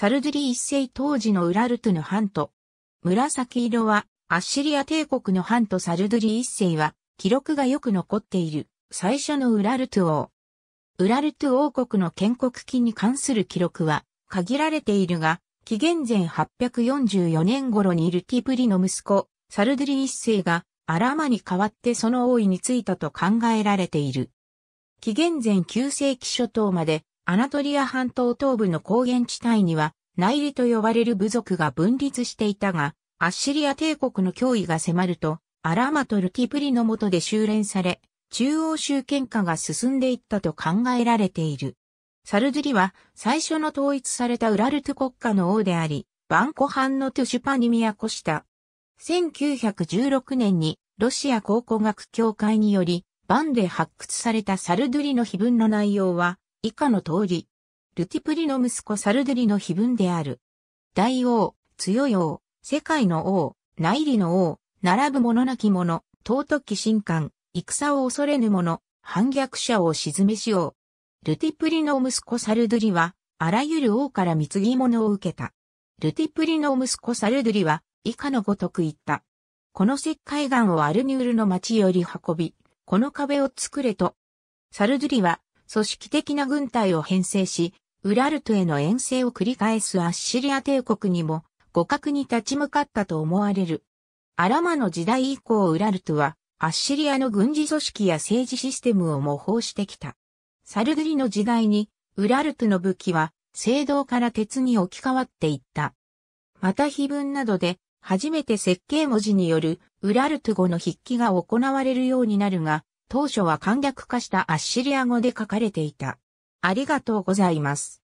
サルドゥリ一世当時のウラルトゥの藩と、紫色はアッシリア帝国の藩とサルドゥリ一世は記録がよく残っている最初のウラルトゥ王。ウラルトゥ王国の建国期に関する記録は限られているが、紀元前844年頃にいるティプリの息子、サルドゥリ一世がアラマに代わってその王位についたと考えられている。紀元前9世紀初頭までアナトリア半島東部の高原地帯には、ナイリと呼ばれる部族が分立していたが、アッシリア帝国の脅威が迫ると、アラーマトルティプリの下で修練され、中央集権化が進んでいったと考えられている。サルドゥリは最初の統一されたウラルト国家の王であり、バンコンのトゥシュパにこした。1916年にロシア考古学協会により、バンで発掘されたサルドゥリの碑文の内容は、以下の通り。ルティプリの息子サルドリの碑文である。大王、強い王、世界の王、内裏の王、並ぶ者なき者、尊き神官、戦を恐れぬ者、反逆者を沈めしよう。ルティプリの息子サルドゥリは、あらゆる王から貢ぎ物を受けた。ルティプリの息子サルドゥリは、以下のごとく言った。この石灰岩をアルニュールの町より運び、この壁を作れと。サルドゥリは、組織的な軍隊を編成し、ウラルトへの遠征を繰り返すアッシリア帝国にも、互角に立ち向かったと思われる。アラマの時代以降ウラルトは、アッシリアの軍事組織や政治システムを模倣してきた。サルグリの時代に、ウラルトの武器は、青銅から鉄に置き換わっていった。また碑文などで、初めて設計文字によるウラルト語の筆記が行われるようになるが、当初は簡略化したアッシリア語で書かれていた。ありがとうございます。